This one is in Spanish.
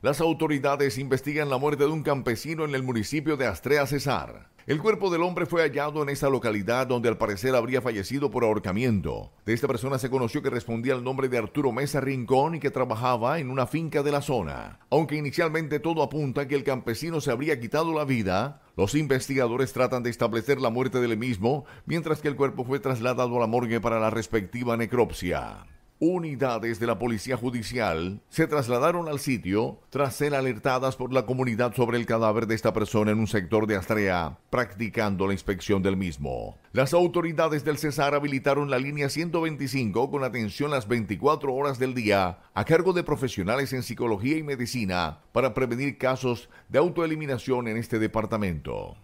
Las autoridades investigan la muerte de un campesino en el municipio de Astrea Cesar. El cuerpo del hombre fue hallado en esa localidad donde al parecer habría fallecido por ahorcamiento. De esta persona se conoció que respondía al nombre de Arturo Mesa Rincón y que trabajaba en una finca de la zona. Aunque inicialmente todo apunta a que el campesino se habría quitado la vida, los investigadores tratan de establecer la muerte del mismo, mientras que el cuerpo fue trasladado a la morgue para la respectiva necropsia. Unidades de la Policía Judicial se trasladaron al sitio tras ser alertadas por la comunidad sobre el cadáver de esta persona en un sector de Astrea, practicando la inspección del mismo. Las autoridades del Cesar habilitaron la línea 125 con atención las 24 horas del día a cargo de profesionales en psicología y medicina para prevenir casos de autoeliminación en este departamento.